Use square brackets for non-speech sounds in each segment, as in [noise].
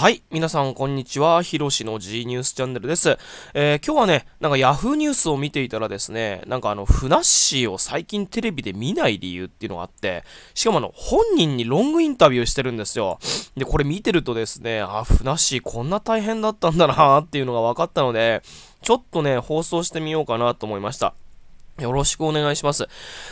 はい。皆さん、こんにちは。ひろしの G ニュースチャンネルです。えー、今日はね、なんか Yahoo ニュースを見ていたらですね、なんかあの、ふなっしーを最近テレビで見ない理由っていうのがあって、しかもあの、本人にロングインタビューしてるんですよ。で、これ見てるとですね、あ、ふなっしーこんな大変だったんだなーっていうのが分かったので、ちょっとね、放送してみようかなと思いました。よろしくお願いします。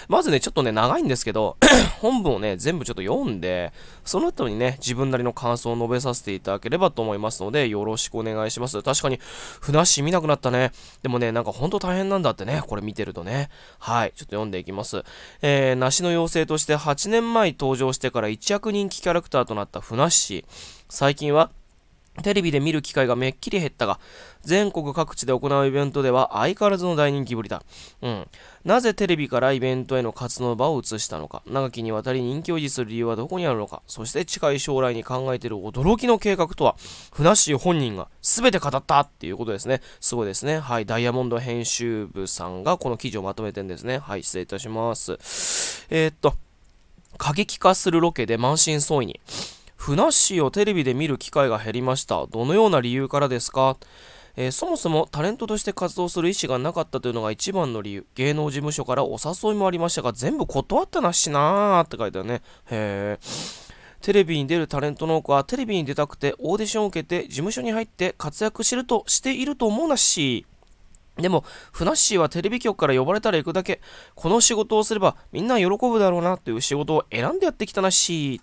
まずね、ちょっとね、長いんですけど、[coughs] 本文をね、全部ちょっと読んで、その後にね、自分なりの感想を述べさせていただければと思いますので、よろしくお願いします。確かに、ふし見なくなったね。でもね、なんかほんと大変なんだってね、これ見てるとね。はい、ちょっと読んでいきます。えー、梨の妖精として8年前登場してから一躍人気キャラクターとなったふなっしー。最近は、テレビで見る機会がめっきり減ったが、全国各地で行うイベントでは相変わらずの大人気ぶりだ。うん。なぜテレビからイベントへの活動の場を移したのか、長きにわたり人気を維持する理由はどこにあるのか、そして近い将来に考えている驚きの計画とは、ふなし本人が全て語ったっていうことですね。すごいですね。はい。ダイヤモンド編集部さんがこの記事をまとめてんですね。はい。失礼いたします。えー、っと、過激化するロケで満身創痍に。ふなっしーをテレビで見る機会が減りました。どのような理由からですかえー、そもそもタレントとして活動する意思がなかったというのが一番の理由芸能事務所からお誘いもありましたが全部断ったなしなーって書いてあるねへえテレビに出るタレントの多くはテレビに出たくてオーディションを受けて事務所に入って活躍しるとしていると思うなしでも、ふなっしーはテレビ局から呼ばれたら行くだけ、この仕事をすればみんな喜ぶだろうなという仕事を選んでやってきたなし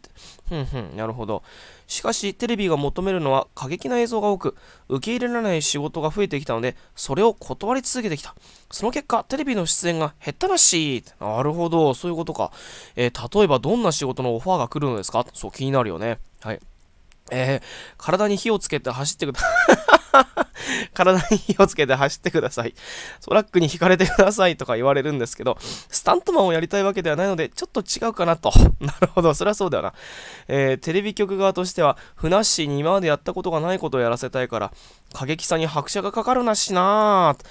ふんふん、なるほど。しかし、テレビが求めるのは過激な映像が多く、受け入れられない仕事が増えてきたので、それを断り続けてきた。その結果、テレビの出演が減ったなしなるほど、そういうことか。えー、例えばどんな仕事のオファーが来るのですかそう、気になるよね。はい。えー、体に火をつけて走ってくだ、さい。[laughs] 体に火をつけて走ってください。トラックに引かれてくださいとか言われるんですけど、スタントマンをやりたいわけではないので、ちょっと違うかなと。[laughs] なるほど、そりゃそうだよな。えー、テレビ局側としては、ふなっしーに今までやったことがないことをやらせたいから、過激さに拍車がかかるなしなぁ。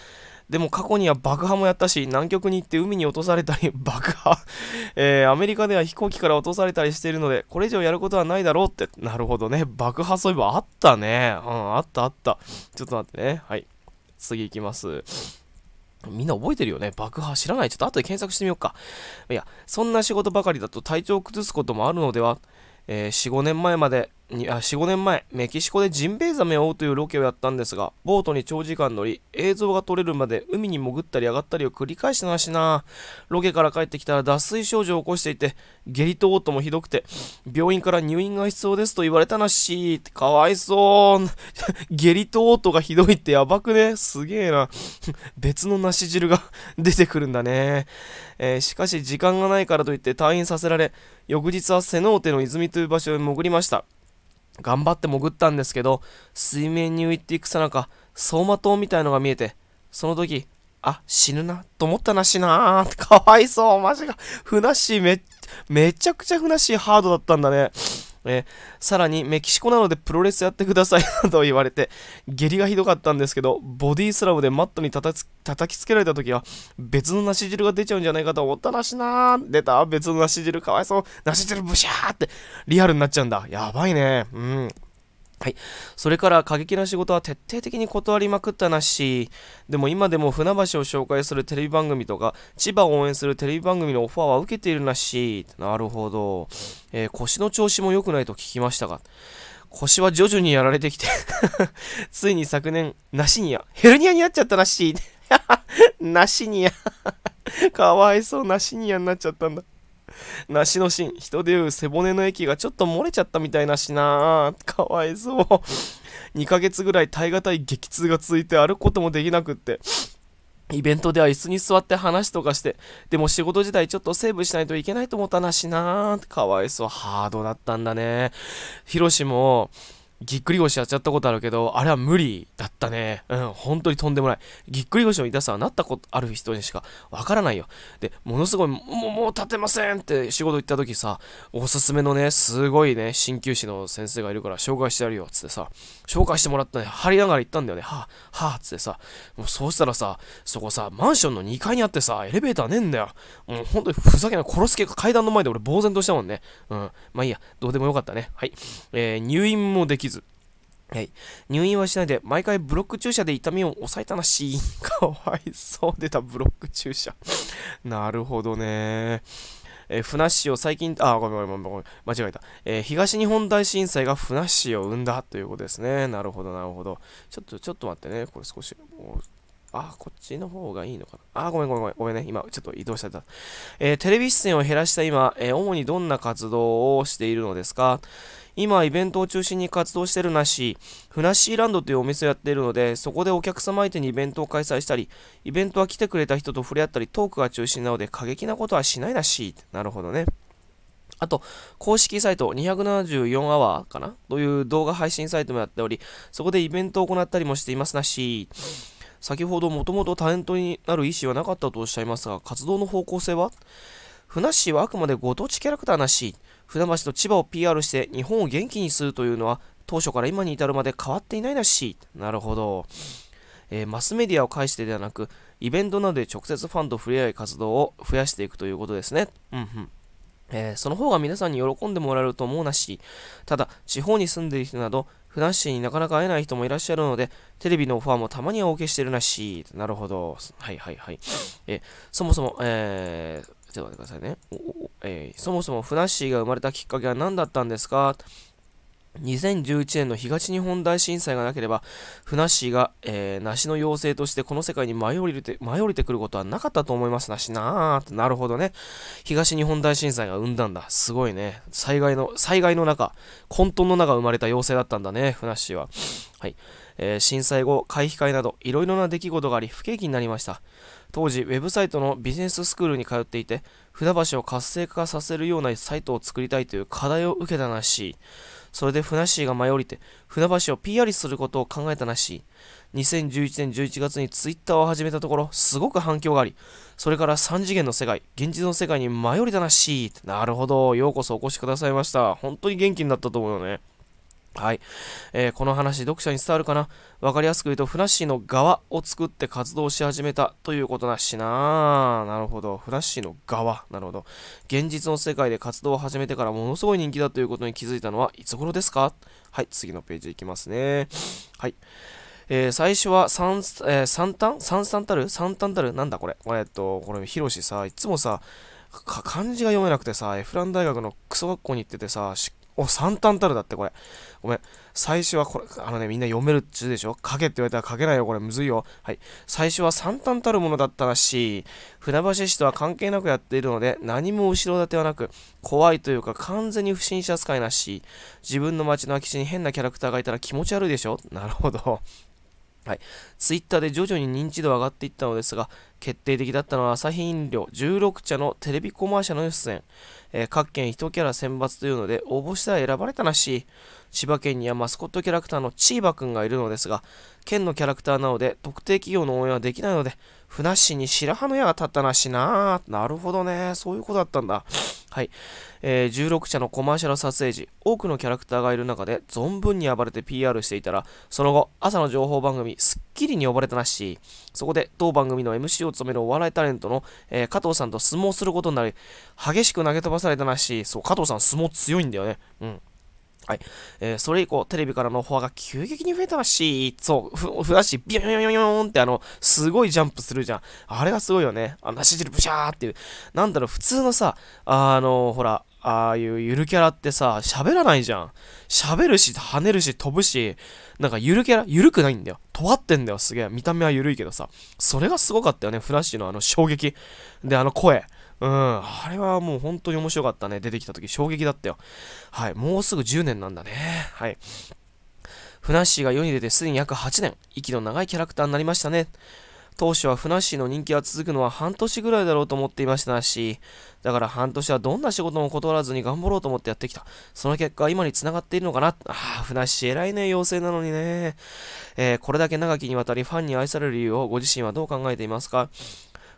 でも過去には爆破もやったし、南極に行って海に落とされたり、[laughs] 爆破えー、アメリカでは飛行機から落とされたりしているので、これ以上やることはないだろうって。なるほどね。爆破そういえばあったね。うん、あったあった。ちょっと待ってね。はい。次行きます。みんな覚えてるよね爆破知らないちょっと後で検索してみようか。いや、そんな仕事ばかりだと体調を崩すこともあるのでは、えー、4、5年前まで45年前メキシコでジンベエザメを追うというロケをやったんですがボートに長時間乗り映像が撮れるまで海に潜ったり上がったりを繰り返したなしなロケから帰ってきたら脱水症状を起こしていて下痢と嘔吐もひどくて病院から入院が必要ですと言われたなしかわいそう [laughs] 下痢と嘔吐がひどいってやばくねすげえな別の梨汁が [laughs] 出てくるんだね、えー、しかし時間がないからといって退院させられ翌日はセノーテの泉という場所へ潜りました頑張って潜ったんですけど、水面に浮いていくさなか、走馬灯みたいのが見えて、その時、あ、死ぬな、と思ったな、死なー。かわいそう、マジか。ふなしめ、めちゃくちゃふなしハードだったんだね。えー、さらにメキシコなのでプロレスやってくださいと [laughs] 言われて、下痢がひどかったんですけど、ボディスラムでマットに叩きつけられた時は、別の梨汁が出ちゃうんじゃないかと思ったらしな出た別の梨汁かわいそう。梨汁ブシャーって、リアルになっちゃうんだ。やばいね。うん。はい。それから過激な仕事は徹底的に断りまくったなし、でも今でも船橋を紹介するテレビ番組とか、千葉を応援するテレビ番組のオファーは受けているなし、なるほど。えー、腰の調子も良くないと聞きましたが、腰は徐々にやられてきて [laughs] ついに昨年、なしにや、ヘルニアになっちゃったなし、な [laughs] しにや [laughs] かわいそうなしにやになっちゃったんだ。梨の芯、人でいう背骨の液がちょっと漏れちゃったみたいなしなかわいそう。2ヶ月ぐらい耐え難い激痛が続いて歩くこともできなくって。イベントでは椅子に座って話とかして、でも仕事自体ちょっとセーブしないといけないと思ったなしなーかわいそう。ハードだったんだね。ヒロシも、ぎっくり腰やっちゃったことあるけど、あれは無理だったね。うん、本当にとんでもない。ぎっくり腰の痛さはなったことある人にしかわからないよ。で、ものすごい、もう、もう立てませんって仕事行った時さ、おすすめのね、すごいね、鍼灸師の先生がいるから紹介してやるよ、つってさ、紹介してもらったね、張りながら行ったんだよね。はあ、はっつってさ、もうそうしたらさ、そこさ、マンションの2階にあってさ、エレベーターねえんだよ。もう本当にふざけない、殺す気階段の前で俺呆然としたもんね。うん。まあいいや、どうでもよかったね。はい。えー、入院もできず。はい、入院はしないで、毎回ブロック注射で痛みを抑えたなし、[laughs] かわいそう出たブロック注射。なるほどねえふなっしーを最近、あ、ごめんごめんごめん、間違えた。えー、東日本大震災がふなっしーを生んだということですね。なるほど、なるほど。ちょっと、ちょっと待ってね。これ少し、あ、こっちの方がいいのかな。あ、ごめんごめんごめん。ごめんね。今、ちょっと移動しちゃった。えー、テレビ出演を減らした今、え主にどんな活動をしているのですか今イベントを中心に活動してるなし、ふなっしーランドというお店をやっているので、そこでお客様相手にイベントを開催したり、イベントは来てくれた人と触れ合ったり、トークが中心なので過激なことはしないなし、なるほどね。あと、公式サイト274アワーかなという動画配信サイトもやっており、そこでイベントを行ったりもしていますなし、先ほどもともとタレントになる意思はなかったとおっしゃいますが、活動の方向性はふなっしーはあくまでご当地キャラクターなし、船橋と千葉を PR して日本を元気にするというのは当初から今に至るまで変わっていないらしい。なるほど。えー、マスメディアを介してではなく、イベントなどで直接ファンと触れ合い活動を増やしていくということですね。うん、うんえー、その方が皆さんに喜んでもらえると思うなし、ただ、地方に住んでいる人など、船橋になかなか会えない人もいらっしゃるので、テレビのオファーもたまにはお受けしてるなし、なるほど。はいはいはい。えー、そもそも、えー、ちょっと待ってくださいね。えー、そもそもふなっしーが生まれたきっかけは何だったんですか2011年の東日本大震災がなければ、ふなっしーが、えー、梨の妖精としてこの世界に舞い降りて、舞い降りてくることはなかったと思いますなしなーって、なるほどね。東日本大震災が生んだんだ。すごいね。災害の、災害の中、混沌の中生まれた妖精だったんだね、ふなっしーは。はい。えー、震災後、回避会など、いろいろな出来事があり、不景気になりました。当時、ウェブサイトのビジネススクールに通っていて、船橋を活性化させるようなサイトを作りたいという課題を受けたなしー。それでふなっしーが舞い降りて、船橋を PR することを考えたらしい。2011年11月にツイッターを始めたところ、すごく反響があり、それから3次元の世界、現実の世界に舞い降りたらしい。なるほど。ようこそお越しくださいました。本当に元気になったと思うよね。はい、えー、この話読者に伝わるかな分かりやすく言うと、フラッシーの側を作って活動し始めたということなしななるほど。フラッシーの側。なるほど。現実の世界で活動を始めてからものすごい人気だということに気づいたのはいつ頃ですかはい、次のページいきますね。はい。えー、最初は三、えー、三端三三たる三端たるなんだこれえっと、これ、ヒロシさ、いつもさ、漢字が読めなくてさ、エフラン大学のクソ学校に行っててさ、しお、三単たるだって、これ。ごめん。最初はこれ、あのね、みんな読めるっちゅうでしょ書けって言われたら書けないよ、これ。むずいよ。はい。最初は三単たるものだったらしい。船橋市とは関係なくやっているので、何も後ろ盾はなく、怖いというか完全に不審者扱いなし。自分の町の空き地に変なキャラクターがいたら気持ち悪いでしょなるほど。はい、ツイッターで徐々に認知度上がっていったのですが決定的だったのは朝日飲料16茶のテレビコマーシャルの出演、えー、各県1キャラ選抜というので応募したら選ばれたらしい千葉県にはマスコットキャラクターのチーバくんがいるのですが県のキャラクターなので特定企業の応援はできないので船市に白羽の矢が立ったなしななるほどねそういうことだったんだはい、えー、16社のコマーシャル撮影時、多くのキャラクターがいる中で存分に暴れて PR していたら、その後、朝の情報番組、スッキリに呼ばれたらしい。そこで、当番組の MC を務めるお笑いタレントの、えー、加藤さんと相撲することになり、激しく投げ飛ばされたらしい。そう、加藤さん相撲強いんだよね。うん。はい。えー、それ以降、テレビからのフォアが急激に増えたらしい。そう、ふ、ふだし、ビヨンヨンヨンってあの、すごいジャンプするじゃん。あれがすごいよね。あの、足汁ブシャーっていう。なんだろう、普通のさ、あの、ほら、ああいうゆるキャラってさ、喋らないじゃん。喋るし、跳ねるし、飛ぶし、なんかゆるキャラ、ゆるくないんだよ。とわってんだよ、すげえ。見た目はゆるいけどさ。それがすごかったよね、フラッシュのあの衝撃。で、あの声。うん、あれはもう本当に面白かったね。出てきた時衝撃だったよ。はい、もうすぐ10年なんだね。はい。ふなっしーが世に出てすでに約8年、息の長いキャラクターになりましたね。当初はふなっしーの人気は続くのは半年ぐらいだろうと思っていましたし、だから半年はどんな仕事も断らずに頑張ろうと思ってやってきた。その結果、今につながっているのかな。ああ、ふなっしー偉いね、妖精なのにね。えー、これだけ長きにわたりファンに愛される理由をご自身はどう考えていますか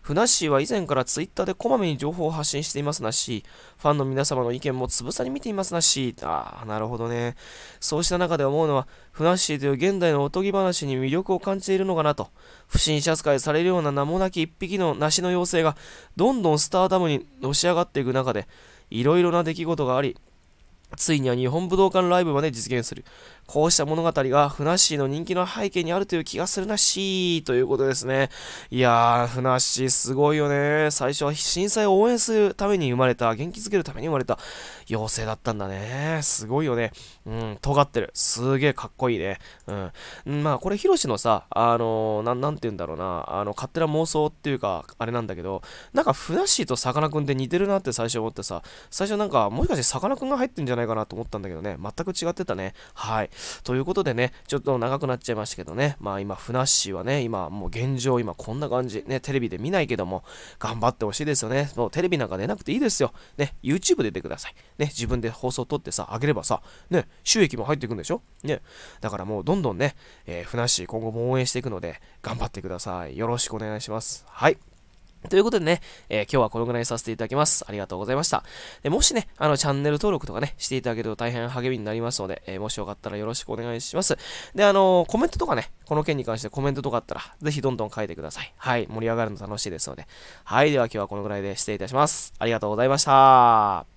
ふなっしーは以前からツイッターでこまめに情報を発信していますなし、ファンの皆様の意見もつぶさに見ていますなし、ああ、なるほどね。そうした中で思うのは、ふなっしーという現代のおとぎ話に魅力を感じているのかなと、不審者扱いされるような名もなき一匹の梨の妖精が、どんどんスターダムにのし上がっていく中で、いろいろな出来事があり、ついには日本武道館ライブまで実現する。こうした物語がふなっしーの人気の背景にあるという気がするなしーということですね。いやー、ふなっしーすごいよね。最初は震災を応援するために生まれた、元気づけるために生まれた妖精だったんだね。すごいよね。うん、尖ってる。すげえかっこいいね。うん。まあ、これ、ヒロシのさ、あのー、ななんて言うんだろうな、あの、勝手な妄想っていうか、あれなんだけど、なんかふなっしーとさかなクンって似てるなって最初思ってさ、最初なんか、もしかしてさかなクンが入ってんじゃないかなと思ったんだけどね、全く違ってたね。はい。ということでね、ちょっと長くなっちゃいましたけどね、まあ今、ふなっしーはね、今、もう現状、今こんな感じ、ね、テレビで見ないけども、頑張ってほしいですよね。もうテレビなんか出なくていいですよ。ね、YouTube 出てください。ね、自分で放送撮ってさ、あげればさ、ね、収益も入っていくんでしょね、だからもうどんどんね、えふなっしー今後も応援していくので、頑張ってください。よろしくお願いします。はい。ということでね、えー、今日はこのぐらいにさせていただきます。ありがとうございました。でもしね、あの、チャンネル登録とかね、していただけると大変励みになりますので、えー、もしよかったらよろしくお願いします。で、あのー、コメントとかね、この件に関してコメントとかあったら、ぜひどんどん書いてください。はい、盛り上がるの楽しいですので。はい、では今日はこのぐらいで失礼いたします。ありがとうございました。